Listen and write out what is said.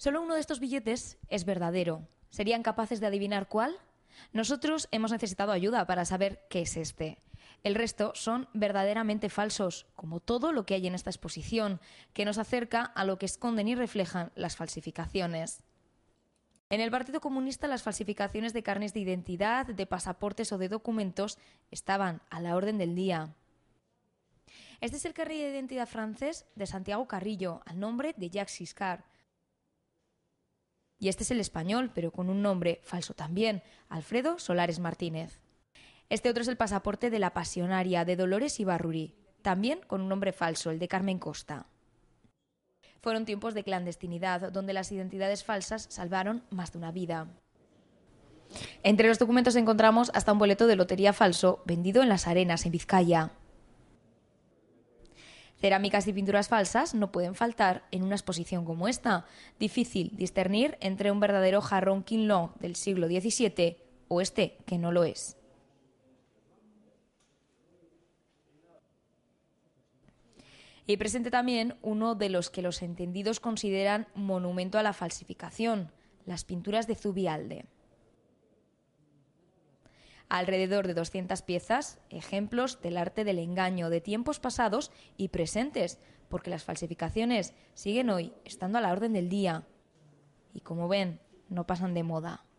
Solo uno de estos billetes es verdadero. ¿Serían capaces de adivinar cuál? Nosotros hemos necesitado ayuda para saber qué es este. El resto son verdaderamente falsos, como todo lo que hay en esta exposición, que nos acerca a lo que esconden y reflejan las falsificaciones. En el Partido Comunista las falsificaciones de carnes de identidad, de pasaportes o de documentos estaban a la orden del día. Este es el carril de identidad francés de Santiago Carrillo, al nombre de Jacques Giscard y este es el español, pero con un nombre falso también, Alfredo Solares Martínez. Este otro es el pasaporte de la pasionaria de Dolores Ibarruri, también con un nombre falso, el de Carmen Costa. Fueron tiempos de clandestinidad, donde las identidades falsas salvaron más de una vida. Entre los documentos encontramos hasta un boleto de lotería falso vendido en las arenas, en Vizcaya. Cerámicas y pinturas falsas no pueden faltar en una exposición como esta. Difícil discernir entre un verdadero jarrón qinlong del siglo XVII o este que no lo es. Y presente también uno de los que los entendidos consideran monumento a la falsificación, las pinturas de Zubialde alrededor de 200 piezas, ejemplos del arte del engaño de tiempos pasados y presentes, porque las falsificaciones siguen hoy estando a la orden del día. Y como ven, no pasan de moda.